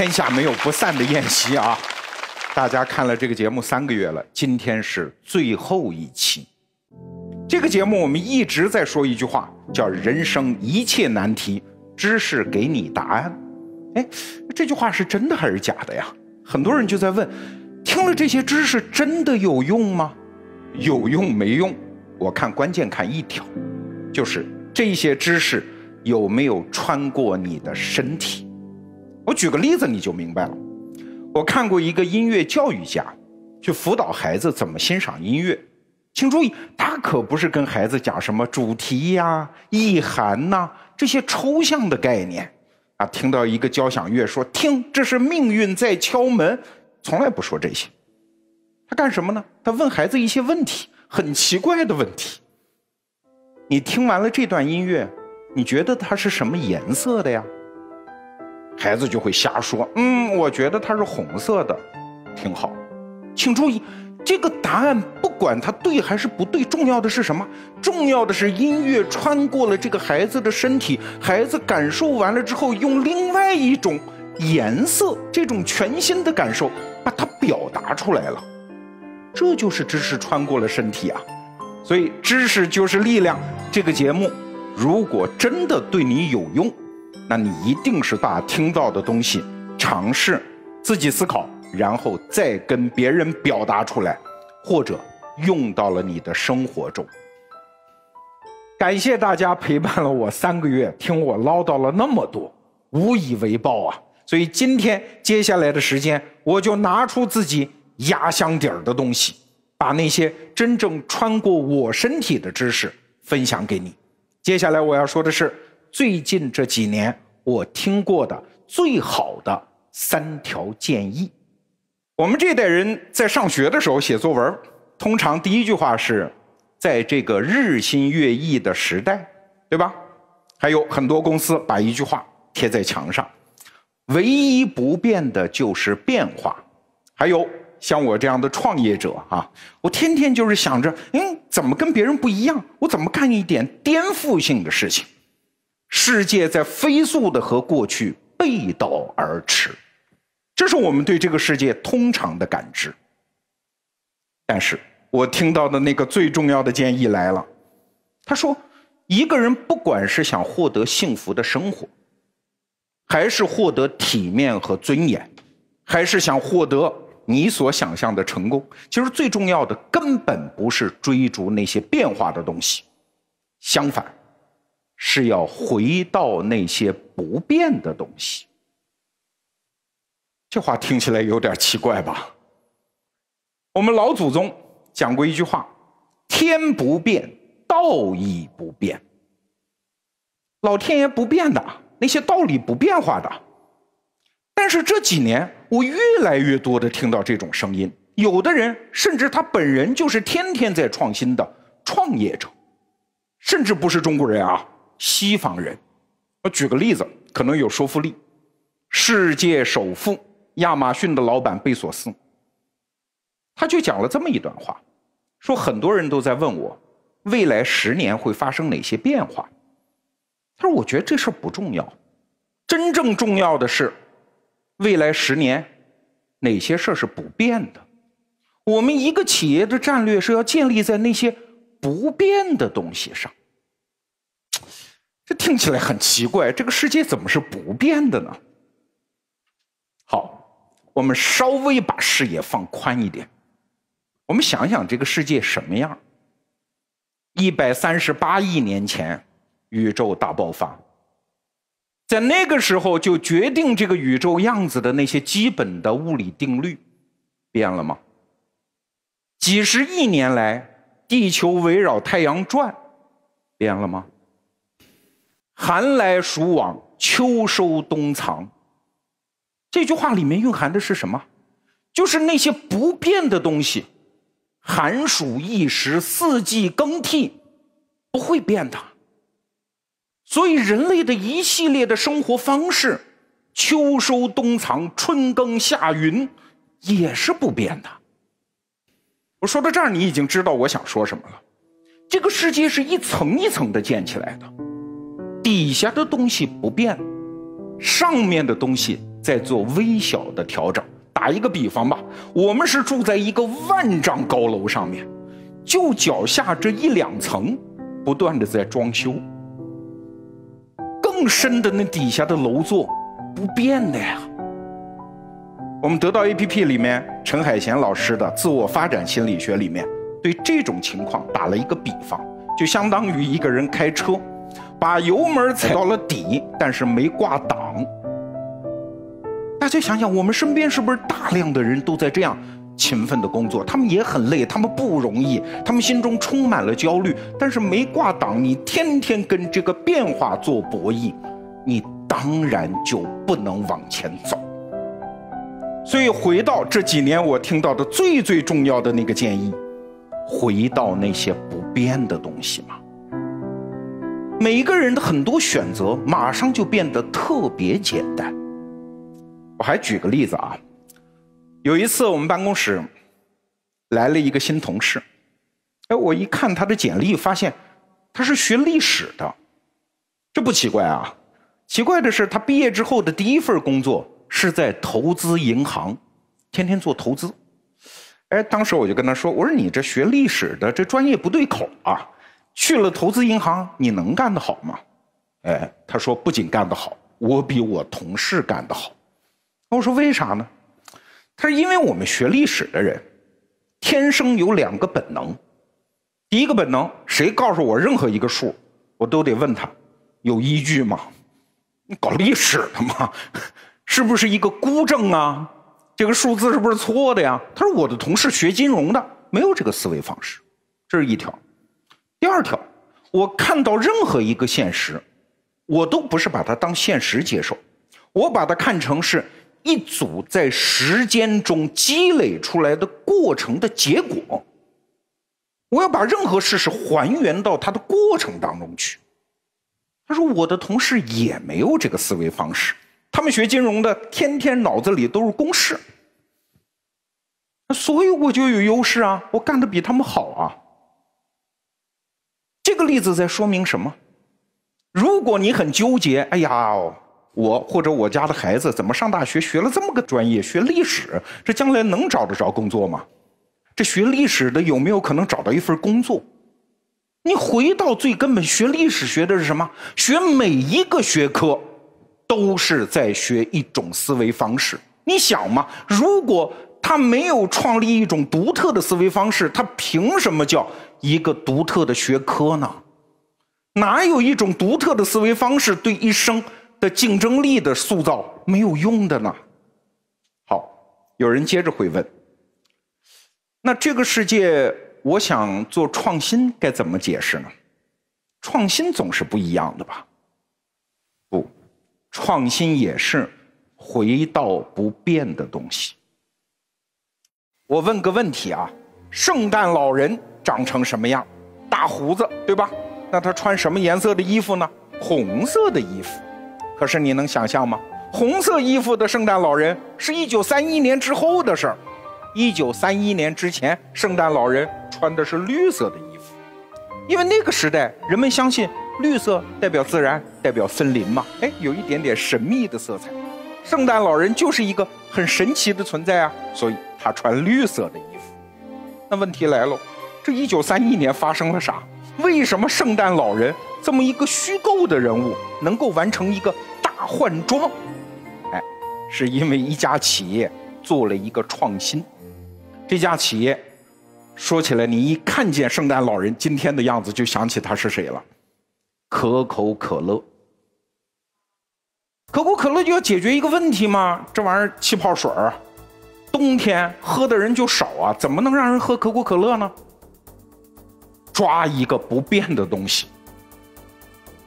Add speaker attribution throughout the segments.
Speaker 1: 天下没有不散的宴席啊！大家看了这个节目三个月了，今天是最后一期。这个节目我们一直在说一句话，叫“人生一切难题，知识给你答案”。哎，这句话是真的还是假的呀？很多人就在问：听了这些知识真的有用吗？有用没用？我看关键看一条，就是这些知识有没有穿过你的身体。我举个例子你就明白了。我看过一个音乐教育家，去辅导孩子怎么欣赏音乐。请注意，他可不是跟孩子讲什么主题呀、意涵呐这些抽象的概念啊。听到一个交响乐，说“听，这是命运在敲门”，从来不说这些。他干什么呢？他问孩子一些问题，很奇怪的问题。你听完了这段音乐，你觉得它是什么颜色的呀？孩子就会瞎说，嗯，我觉得它是红色的，挺好。请注意，这个答案不管它对还是不对，重要的是什么？重要的是音乐穿过了这个孩子的身体，孩子感受完了之后，用另外一种颜色，这种全新的感受把它表达出来了。这就是知识穿过了身体啊！所以，知识就是力量。这个节目，如果真的对你有用。那你一定是把听到的东西尝试自己思考，然后再跟别人表达出来，或者用到了你的生活中。感谢大家陪伴了我三个月，听我唠叨了那么多，无以为报啊！所以今天接下来的时间，我就拿出自己压箱底儿的东西，把那些真正穿过我身体的知识分享给你。接下来我要说的是。最近这几年，我听过的最好的三条建议。我们这代人在上学的时候写作文，通常第一句话是“在这个日新月异的时代”，对吧？还有很多公司把一句话贴在墙上，唯一不变的就是变化。还有像我这样的创业者啊，我天天就是想着，嗯，怎么跟别人不一样？我怎么干一点颠覆性的事情？世界在飞速的和过去背道而驰，这是我们对这个世界通常的感知。但是我听到的那个最重要的建议来了，他说：“一个人不管是想获得幸福的生活，还是获得体面和尊严，还是想获得你所想象的成功，其实最重要的根本不是追逐那些变化的东西，相反。”是要回到那些不变的东西，这话听起来有点奇怪吧？我们老祖宗讲过一句话：“天不变，道义不变。”老天爷不变的，那些道理不变化的。但是这几年，我越来越多的听到这种声音，有的人甚至他本人就是天天在创新的创业者，甚至不是中国人啊。西方人，我举个例子，可能有说服力。世界首富亚马逊的老板贝索斯，他就讲了这么一段话：，说很多人都在问我，未来十年会发生哪些变化。他说：“我觉得这事儿不重要，真正重要的是，未来十年哪些事儿是不变的。我们一个企业的战略是要建立在那些不变的东西上。”这听起来很奇怪，这个世界怎么是不变的呢？好，我们稍微把视野放宽一点，我们想想这个世界什么样。一百三十八亿年前，宇宙大爆发，在那个时候就决定这个宇宙样子的那些基本的物理定律变了吗？几十亿年来，地球围绕太阳转，变了吗？寒来暑往，秋收冬藏，这句话里面蕴含的是什么？就是那些不变的东西。寒暑易时，四季更替，不会变的。所以人类的一系列的生活方式，秋收冬藏，春耕夏耘，也是不变的。我说到这儿，你已经知道我想说什么了。这个世界是一层一层的建起来的。底下的东西不变，上面的东西在做微小的调整。打一个比方吧，我们是住在一个万丈高楼上面，就脚下这一两层，不断的在装修。更深的那底下的楼座，不变的呀。我们得到 A P P 里面陈海贤老师的自我发展心理学里面，对这种情况打了一个比方，就相当于一个人开车。把油门踩到了底，但是没挂挡。大家想想，我们身边是不是大量的人都在这样勤奋的工作？他们也很累，他们不容易，他们心中充满了焦虑。但是没挂挡，你天天跟这个变化做博弈，你当然就不能往前走。所以回到这几年我听到的最最重要的那个建议，回到那些不变的东西嘛。每一个人的很多选择，马上就变得特别简单。我还举个例子啊，有一次我们办公室来了一个新同事，哎，我一看他的简历，发现他是学历史的，这不奇怪啊。奇怪的是，他毕业之后的第一份工作是在投资银行，天天做投资。哎，当时我就跟他说：“我说你这学历史的，这专业不对口啊。”去了投资银行，你能干得好吗？哎，他说不仅干得好，我比我同事干得好。那我说为啥呢？他说因为我们学历史的人，天生有两个本能。第一个本能，谁告诉我任何一个数，我都得问他，有依据吗？你搞历史的吗？是不是一个孤证啊？这个数字是不是错的呀？他说我的同事学金融的，没有这个思维方式，这是一条。第二条，我看到任何一个现实，我都不是把它当现实接受，我把它看成是一组在时间中积累出来的过程的结果。我要把任何事实还原到它的过程当中去。他说我的同事也没有这个思维方式，他们学金融的天天脑子里都是公式，所以我就有优势啊，我干的比他们好啊。这个例子在说明什么？如果你很纠结，哎呀，我或者我家的孩子怎么上大学学了这么个专业，学历史，这将来能找得着工作吗？这学历史的有没有可能找到一份工作？你回到最根本，学历史学的是什么？学每一个学科都是在学一种思维方式。你想吗？如果他没有创立一种独特的思维方式，他凭什么叫？一个独特的学科呢？哪有一种独特的思维方式对一生的竞争力的塑造没有用的呢？好，有人接着会问：那这个世界，我想做创新，该怎么解释呢？创新总是不一样的吧？不，创新也是回到不变的东西。我问个问题啊，圣诞老人。长成什么样？大胡子，对吧？那他穿什么颜色的衣服呢？红色的衣服。可是你能想象吗？红色衣服的圣诞老人是一九三一年之后的事儿。一九三一年之前，圣诞老人穿的是绿色的衣服，因为那个时代人们相信绿色代表自然，代表森林嘛。哎，有一点点神秘的色彩。圣诞老人就是一个很神奇的存在啊，所以他穿绿色的衣服。那问题来喽。这一九三一年发生了啥？为什么圣诞老人这么一个虚构的人物能够完成一个大换装？哎，是因为一家企业做了一个创新。这家企业，说起来，你一看见圣诞老人今天的样子，就想起他是谁了？可口可乐。可口可乐就要解决一个问题嘛，这玩意儿气泡水，冬天喝的人就少啊，怎么能让人喝可口可乐呢？抓一个不变的东西，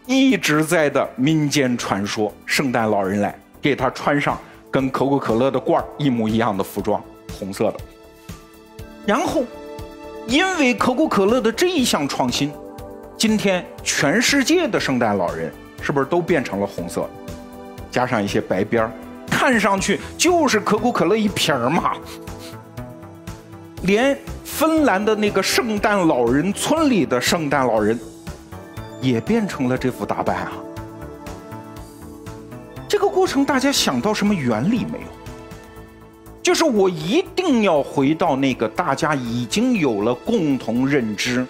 Speaker 1: 一直在的民间传说，圣诞老人来给他穿上跟可口可乐的罐儿一模一样的服装，红色的。然后，因为可口可乐的这一项创新，今天全世界的圣诞老人是不是都变成了红色，加上一些白边儿，看上去就是可口可乐一瓶儿嘛，连。芬兰的那个圣诞老人村里的圣诞老人，也变成了这副打扮啊！这个过程，大家想到什么原理没有？就是我一定要回到那个大家已经有了共同认知、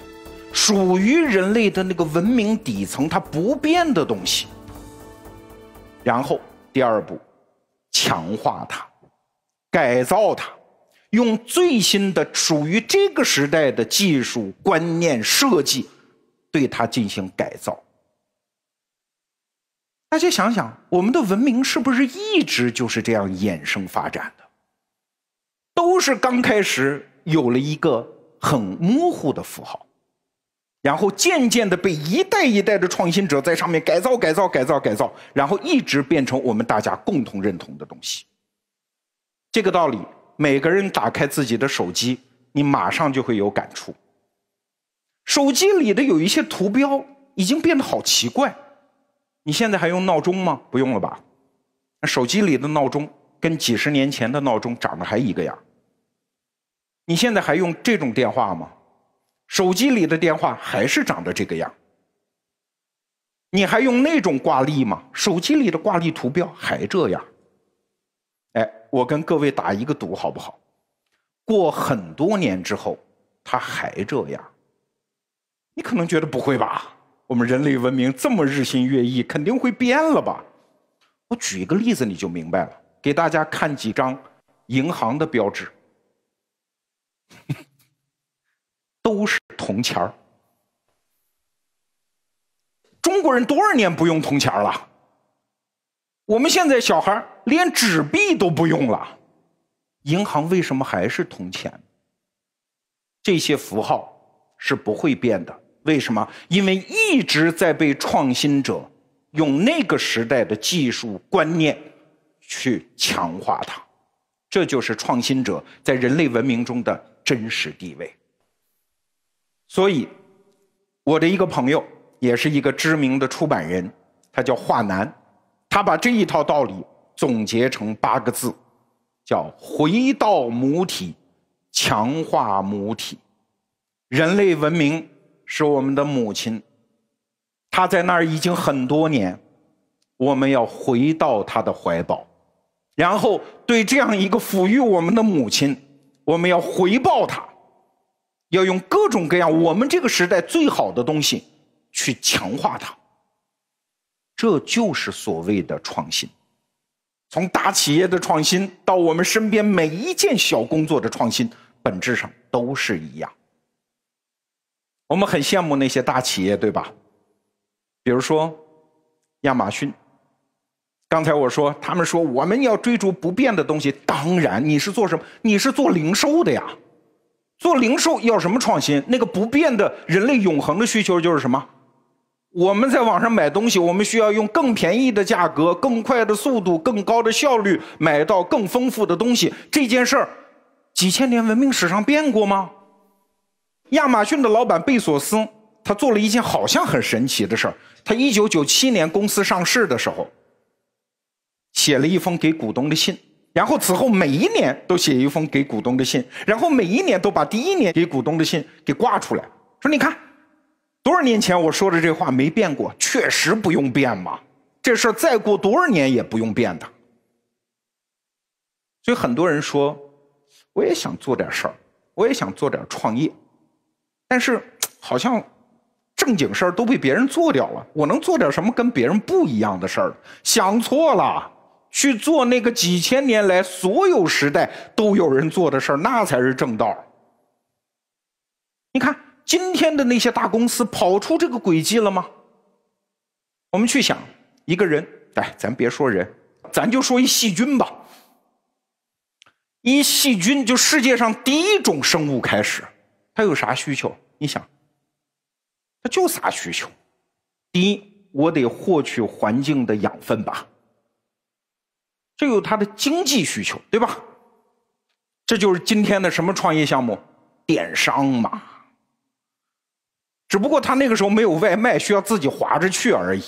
Speaker 1: 属于人类的那个文明底层，它不变的东西。然后第二步，强化它，改造它。用最新的属于这个时代的技术、观念、设计，对它进行改造。大家想想，我们的文明是不是一直就是这样衍生发展的？都是刚开始有了一个很模糊的符号，然后渐渐的被一代一代的创新者在上面改造、改造、改造、改造，然后一直变成我们大家共同认同的东西。这个道理。每个人打开自己的手机，你马上就会有感触。手机里的有一些图标已经变得好奇怪。你现在还用闹钟吗？不用了吧？手机里的闹钟跟几十年前的闹钟长得还一个样。你现在还用这种电话吗？手机里的电话还是长得这个样。你还用那种挂历吗？手机里的挂历图标还这样。哎，我跟各位打一个赌，好不好？过很多年之后，他还这样。你可能觉得不会吧？我们人类文明这么日新月异，肯定会变了吧？我举一个例子你就明白了，给大家看几张银行的标志，都是铜钱儿。中国人多少年不用铜钱儿了？我们现在小孩儿连纸币都不用了，银行为什么还是铜钱？这些符号是不会变的。为什么？因为一直在被创新者用那个时代的技术观念去强化它。这就是创新者在人类文明中的真实地位。所以，我的一个朋友也是一个知名的出版人，他叫华楠。他把这一套道理总结成八个字，叫“回到母体，强化母体”。人类文明是我们的母亲，她在那儿已经很多年，我们要回到她的怀抱，然后对这样一个抚育我们的母亲，我们要回报她，要用各种各样我们这个时代最好的东西去强化她。这就是所谓的创新。从大企业的创新到我们身边每一件小工作的创新，本质上都是一样。我们很羡慕那些大企业，对吧？比如说亚马逊。刚才我说他们说我们要追逐不变的东西，当然你是做什么？你是做零售的呀。做零售要什么创新？那个不变的人类永恒的需求就是什么？我们在网上买东西，我们需要用更便宜的价格、更快的速度、更高的效率买到更丰富的东西。这件事儿，几千年文明史上变过吗？亚马逊的老板贝索斯，他做了一件好像很神奇的事儿。他一九九七年公司上市的时候，写了一封给股东的信，然后此后每一年都写一封给股东的信，然后每一年都把第一年给股东的信给挂出来，说你看。多少年前我说的这话没变过，确实不用变嘛。这事儿再过多少年也不用变的。所以很多人说，我也想做点事儿，我也想做点创业，但是好像正经事儿都被别人做掉了。我能做点什么跟别人不一样的事儿？想错了，去做那个几千年来所有时代都有人做的事儿，那才是正道。你看。今天的那些大公司跑出这个轨迹了吗？我们去想一个人，哎，咱别说人，咱就说一细菌吧。一细菌就世界上第一种生物开始，它有啥需求？你想，它就啥需求：第一，我得获取环境的养分吧，这有它的经济需求，对吧？这就是今天的什么创业项目，电商嘛。只不过他那个时候没有外卖，需要自己划着去而已。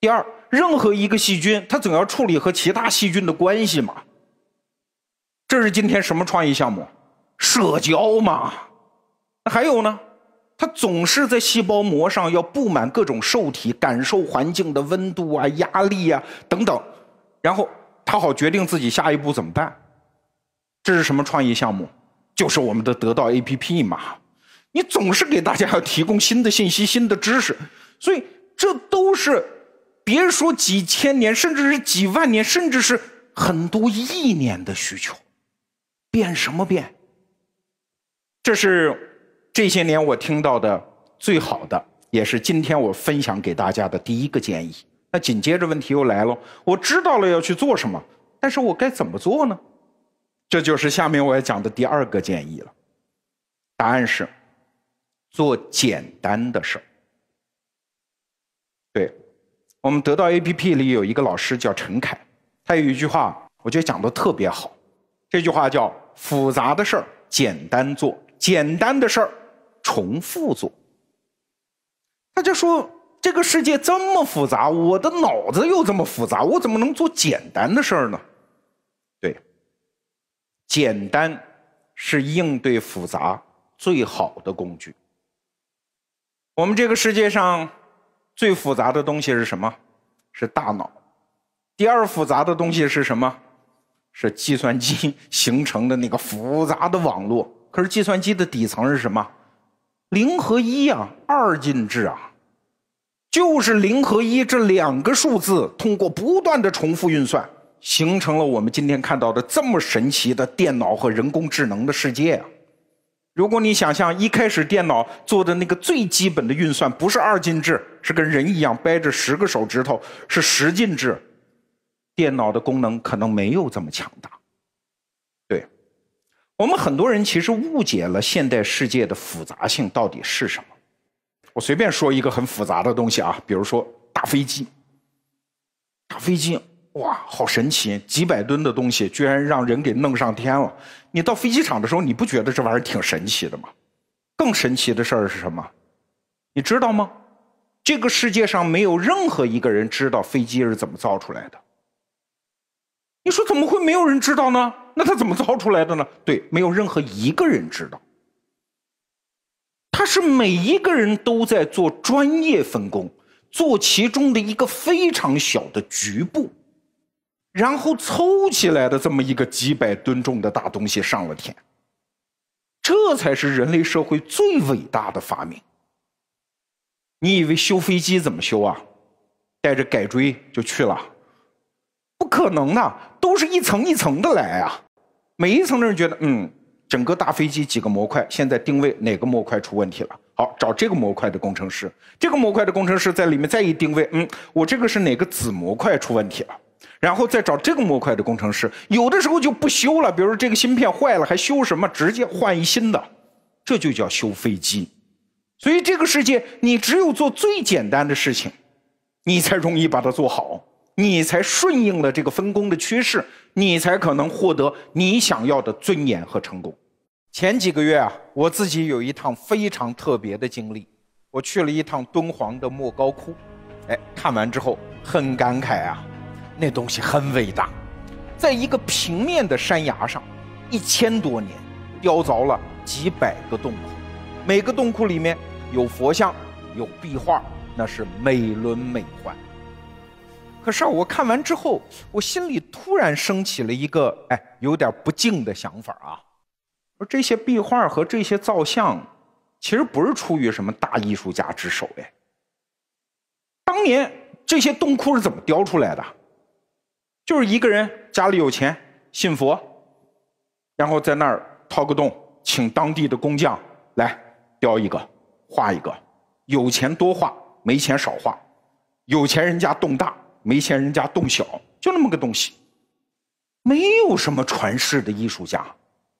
Speaker 1: 第二，任何一个细菌，它总要处理和其他细菌的关系嘛。这是今天什么创意项目？社交嘛。那还有呢？它总是在细胞膜上要布满各种受体，感受环境的温度啊、压力啊等等，然后它好决定自己下一步怎么办。这是什么创意项目？就是我们的得到 APP 嘛。你总是给大家要提供新的信息、新的知识，所以这都是别说几千年，甚至是几万年，甚至是很多亿年的需求。变什么变？这是这些年我听到的最好的，也是今天我分享给大家的第一个建议。那紧接着问题又来了：我知道了要去做什么，但是我该怎么做呢？这就是下面我要讲的第二个建议了。答案是。做简单的事儿，对我们得到 APP 里有一个老师叫陈凯，他有一句话，我觉得讲的特别好。这句话叫“复杂的事儿简单做，简单的事儿重复做。”他就说：“这个世界这么复杂，我的脑子又这么复杂，我怎么能做简单的事儿呢？”对，简单是应对复杂最好的工具。我们这个世界上最复杂的东西是什么？是大脑。第二复杂的东西是什么？是计算机形成的那个复杂的网络。可是计算机的底层是什么？零和一啊，二进制啊，就是零和一这两个数字通过不断的重复运算，形成了我们今天看到的这么神奇的电脑和人工智能的世界啊。如果你想象一开始电脑做的那个最基本的运算不是二进制，是跟人一样掰着十个手指头，是十进制，电脑的功能可能没有这么强大。对，我们很多人其实误解了现代世界的复杂性到底是什么。我随便说一个很复杂的东西啊，比如说大飞机，大飞机。哇，好神奇！几百吨的东西居然让人给弄上天了。你到飞机场的时候，你不觉得这玩意儿挺神奇的吗？更神奇的事儿是什么？你知道吗？这个世界上没有任何一个人知道飞机是怎么造出来的。你说怎么会没有人知道呢？那他怎么造出来的呢？对，没有任何一个人知道。他是每一个人都在做专业分工，做其中的一个非常小的局部。然后凑起来的这么一个几百吨重的大东西上了天，这才是人类社会最伟大的发明。你以为修飞机怎么修啊？带着改锥就去了？不可能的，都是一层一层的来啊。每一层的人觉得，嗯，整个大飞机几个模块，现在定位哪个模块出问题了？好，找这个模块的工程师。这个模块的工程师在里面再一定位，嗯，我这个是哪个子模块出问题了？然后再找这个模块的工程师，有的时候就不修了，比如说这个芯片坏了，还修什么？直接换一新的，这就叫修飞机。所以这个世界，你只有做最简单的事情，你才容易把它做好，你才顺应了这个分工的趋势，你才可能获得你想要的尊严和成功。前几个月啊，我自己有一趟非常特别的经历，我去了一趟敦煌的莫高窟，哎，看完之后很感慨啊。那东西很伟大，在一个平面的山崖上，一千多年，雕凿了几百个洞窟，每个洞窟里面有佛像，有壁画，那是美轮美奂。可是我看完之后，我心里突然升起了一个哎，有点不敬的想法啊，说这些壁画和这些造像，其实不是出于什么大艺术家之手哎。当年这些洞窟是怎么雕出来的？就是一个人家里有钱，信佛，然后在那儿掏个洞，请当地的工匠来雕一个、画一个。有钱多画，没钱少画。有钱人家洞大，没钱人家洞小。就那么个东西，没有什么传世的艺术家。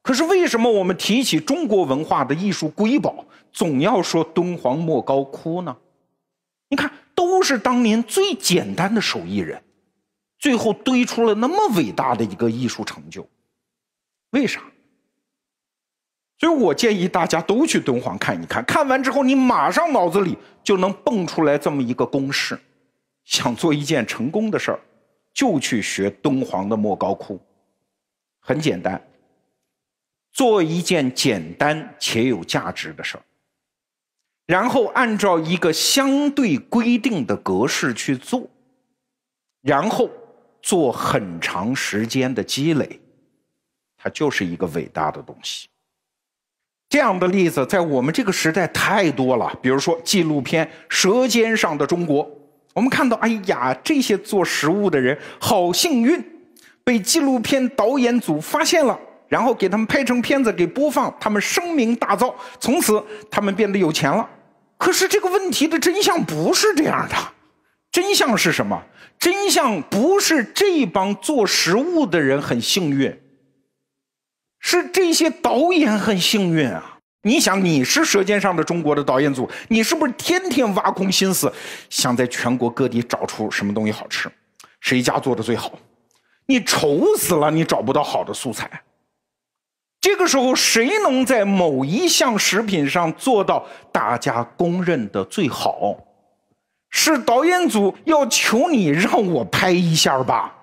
Speaker 1: 可是为什么我们提起中国文化的艺术瑰宝，总要说敦煌莫高窟呢？你看，都是当年最简单的手艺人。最后堆出了那么伟大的一个艺术成就，为啥？所以我建议大家都去敦煌看一看，看完之后你马上脑子里就能蹦出来这么一个公式：想做一件成功的事儿，就去学敦煌的莫高窟。很简单，做一件简单且有价值的事儿，然后按照一个相对规定的格式去做，然后。做很长时间的积累，它就是一个伟大的东西。这样的例子在我们这个时代太多了。比如说纪录片《舌尖上的中国》，我们看到，哎呀，这些做食物的人好幸运，被纪录片导演组发现了，然后给他们拍成片子给播放，他们声名大噪，从此他们变得有钱了。可是这个问题的真相不是这样的。真相是什么？真相不是这帮做食物的人很幸运，是这些导演很幸运啊！你想，你是《舌尖上的中国》的导演组，你是不是天天挖空心思，想在全国各地找出什么东西好吃，谁家做的最好？你愁死了，你找不到好的素材。这个时候，谁能在某一项食品上做到大家公认的最好？是导演组要求你让我拍一下吧。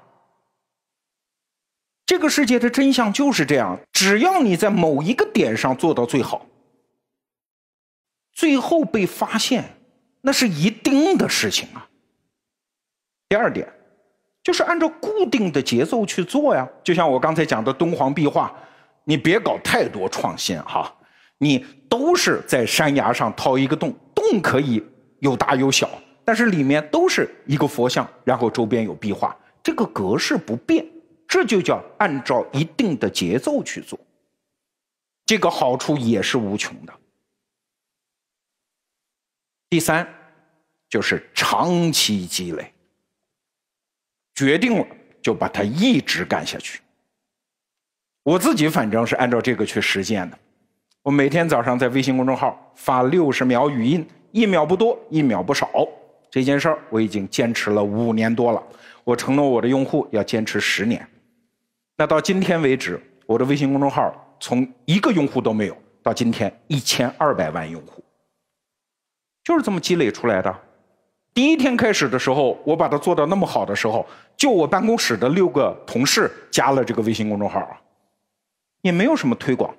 Speaker 1: 这个世界的真相就是这样，只要你在某一个点上做到最好，最后被发现，那是一定的事情啊。第二点，就是按照固定的节奏去做呀。就像我刚才讲的敦煌壁画，你别搞太多创新哈，你都是在山崖上掏一个洞，洞可以有大有小。但是里面都是一个佛像，然后周边有壁画，这个格式不变，这就叫按照一定的节奏去做，这个好处也是无穷的。第三，就是长期积累，决定了就把它一直干下去。我自己反正是按照这个去实践的，我每天早上在微信公众号发六十秒语音，一秒不多，一秒不少。这件事儿我已经坚持了五年多了，我承诺我的用户要坚持十年。那到今天为止，我的微信公众号从一个用户都没有，到今天一千二百万用户，就是这么积累出来的。第一天开始的时候，我把它做到那么好的时候，就我办公室的六个同事加了这个微信公众号，也没有什么推广。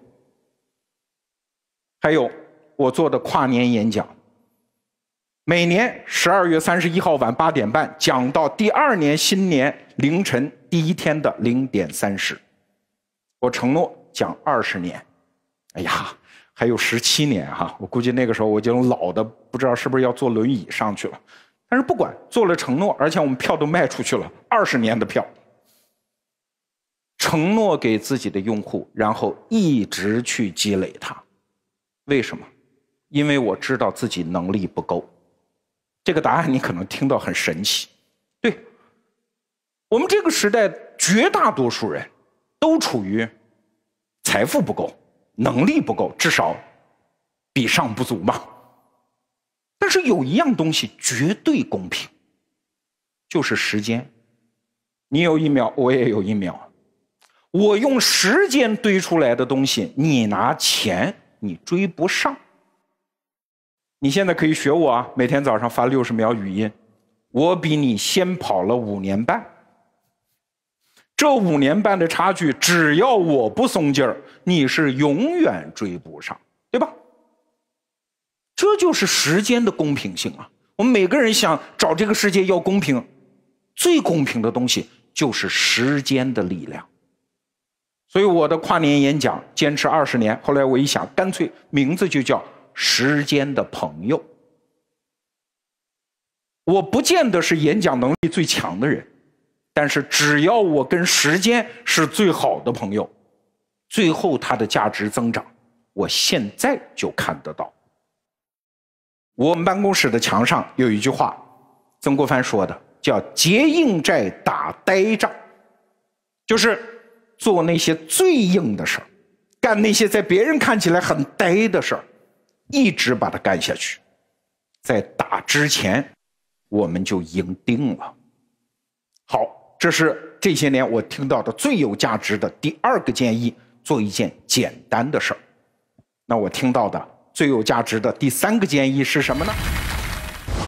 Speaker 1: 还有我做的跨年演讲。每年十二月三十一号晚八点半，讲到第二年新年凌晨第一天的零点三十，我承诺讲二十年。哎呀，还有十七年哈，我估计那个时候我已经老的不知道是不是要坐轮椅上去了。但是不管做了承诺，而且我们票都卖出去了二十年的票，承诺给自己的用户，然后一直去积累它。为什么？因为我知道自己能力不够。这个答案你可能听到很神奇，对我们这个时代绝大多数人，都处于财富不够、能力不够，至少比上不足嘛。但是有一样东西绝对公平，就是时间。你有一秒，我也有一秒。我用时间堆出来的东西，你拿钱你追不上。你现在可以学我啊！每天早上发六十秒语音，我比你先跑了五年半。这五年半的差距，只要我不松劲儿，你是永远追不上，对吧？这就是时间的公平性啊！我们每个人想找这个世界要公平，最公平的东西就是时间的力量。所以我的跨年演讲坚持二十年，后来我一想，干脆名字就叫。时间的朋友，我不见得是演讲能力最强的人，但是只要我跟时间是最好的朋友，最后它的价值增长，我现在就看得到。我们办公室的墙上有一句话，曾国藩说的，叫“结硬寨，打呆仗”，就是做那些最硬的事儿，干那些在别人看起来很呆的事儿。一直把它干下去，在打之前，我们就赢定了。好，这是这些年我听到的最有价值的第二个建议，做一件简单的事儿。那我听到的最有价值的第三个建议是什么呢？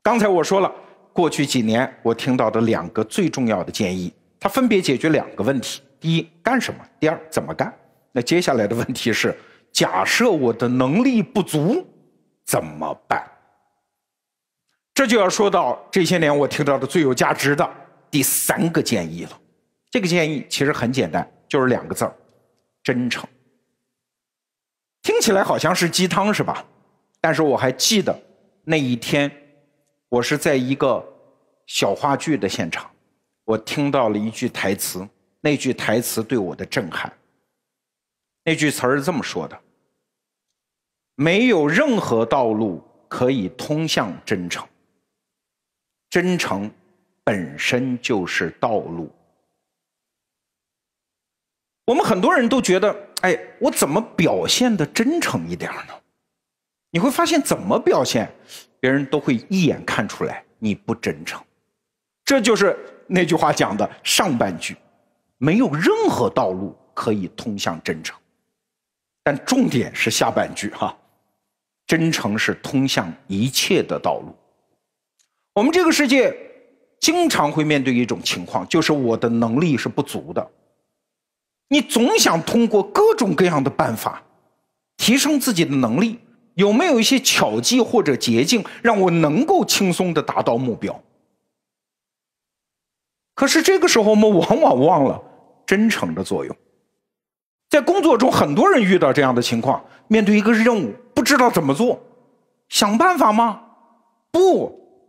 Speaker 1: 刚才我说了，过去几年我听到的两个最重要的建议，它分别解决两个问题：第一，干什么；第二，怎么干。那接下来的问题是。假设我的能力不足怎么办？这就要说到这些年我听到的最有价值的第三个建议了。这个建议其实很简单，就是两个字儿：真诚。听起来好像是鸡汤，是吧？但是我还记得那一天，我是在一个小话剧的现场，我听到了一句台词。那句台词对我的震撼。那句词儿是这么说的。没有任何道路可以通向真诚，真诚本身就是道路。我们很多人都觉得，哎，我怎么表现的真诚一点儿呢？你会发现，怎么表现，别人都会一眼看出来你不真诚。这就是那句话讲的上半句：没有任何道路可以通向真诚。但重点是下半句哈。真诚是通向一切的道路。我们这个世界经常会面对一种情况，就是我的能力是不足的，你总想通过各种各样的办法提升自己的能力。有没有一些巧计或者捷径，让我能够轻松的达到目标？可是这个时候，我们往往忘了真诚的作用。在工作中，很多人遇到这样的情况，面对一个任务。不知道怎么做，想办法吗？不，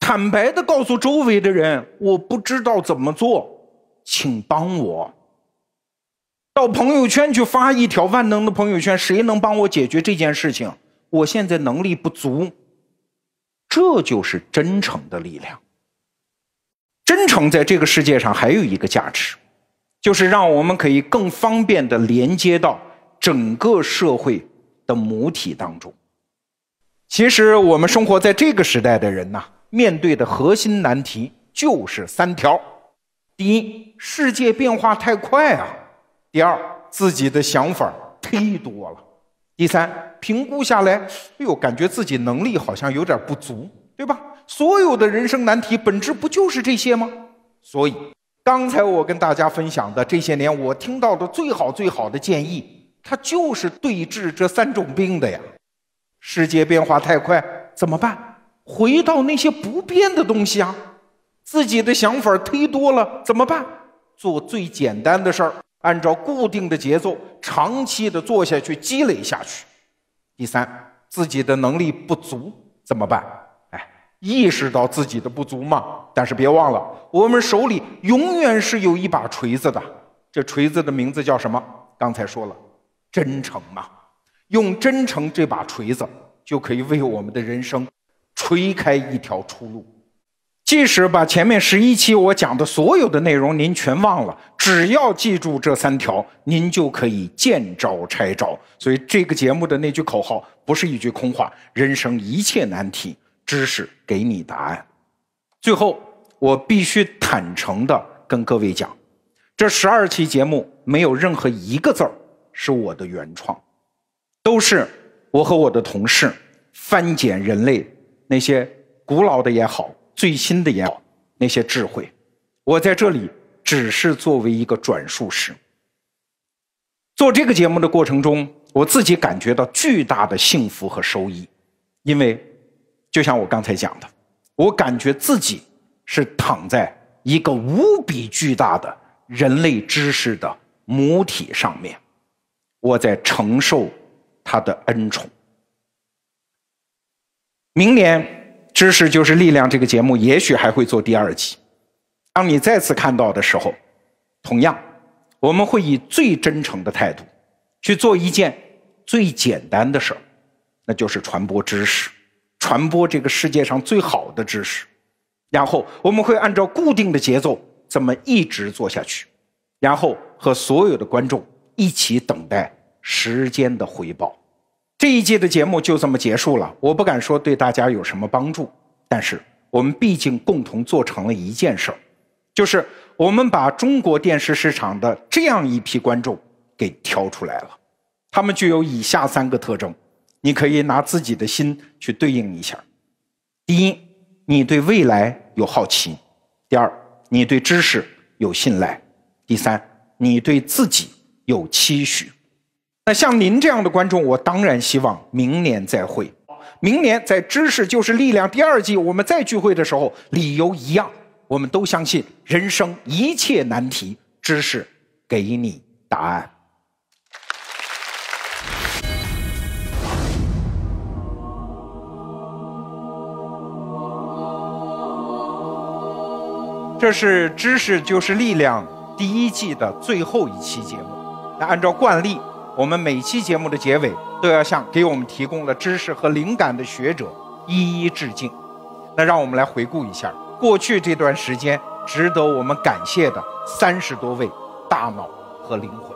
Speaker 1: 坦白的告诉周围的人，我不知道怎么做，请帮我。到朋友圈去发一条万能的朋友圈，谁能帮我解决这件事情？我现在能力不足，这就是真诚的力量。真诚在这个世界上还有一个价值，就是让我们可以更方便的连接到整个社会。的母体当中，其实我们生活在这个时代的人呐，面对的核心难题就是三条：第一，世界变化太快啊；第二，自己的想法忒多了；第三，评估下来，哎呦，感觉自己能力好像有点不足，对吧？所有的人生难题本质不就是这些吗？所以，刚才我跟大家分享的这些年，我听到的最好最好的建议。它就是对治这三种病的呀。世界变化太快，怎么办？回到那些不变的东西啊。自己的想法忒多了，怎么办？做最简单的事儿，按照固定的节奏，长期的做下去，积累下去。第三，自己的能力不足，怎么办？哎，意识到自己的不足嘛。但是别忘了，我们手里永远是有一把锤子的。这锤子的名字叫什么？刚才说了。真诚嘛，用真诚这把锤子，就可以为我们的人生，锤开一条出路。即使把前面十一期我讲的所有的内容您全忘了，只要记住这三条，您就可以见招拆招。所以这个节目的那句口号不是一句空话，人生一切难题，知识给你答案。最后，我必须坦诚地跟各位讲，这十二期节目没有任何一个字儿。是我的原创，都是我和我的同事翻捡人类那些古老的也好、最新的也好那些智慧。我在这里只是作为一个转述师。做这个节目的过程中，我自己感觉到巨大的幸福和收益，因为就像我刚才讲的，我感觉自己是躺在一个无比巨大的人类知识的母体上面。我在承受他的恩宠。明年《知识就是力量》这个节目也许还会做第二季。当你再次看到的时候，同样我们会以最真诚的态度去做一件最简单的事儿，那就是传播知识，传播这个世界上最好的知识。然后我们会按照固定的节奏这么一直做下去，然后和所有的观众一起等待。时间的回报，这一季的节目就这么结束了。我不敢说对大家有什么帮助，但是我们毕竟共同做成了一件事儿，就是我们把中国电视市场的这样一批观众给挑出来了。他们具有以下三个特征，你可以拿自己的心去对应一下：第一，你对未来有好奇；第二，你对知识有信赖；第三，你对自己有期许。那像您这样的观众，我当然希望明年再会。明年在《知识就是力量》第二季我们再聚会的时候，理由一样，我们都相信人生一切难题，知识给你答案。这是《知识就是力量》第一季的最后一期节目。那按照惯例。我们每期节目的结尾都要向给我们提供了知识和灵感的学者一一致敬。那让我们来回顾一下过去这段时间值得我们感谢的三十多位大脑和灵魂。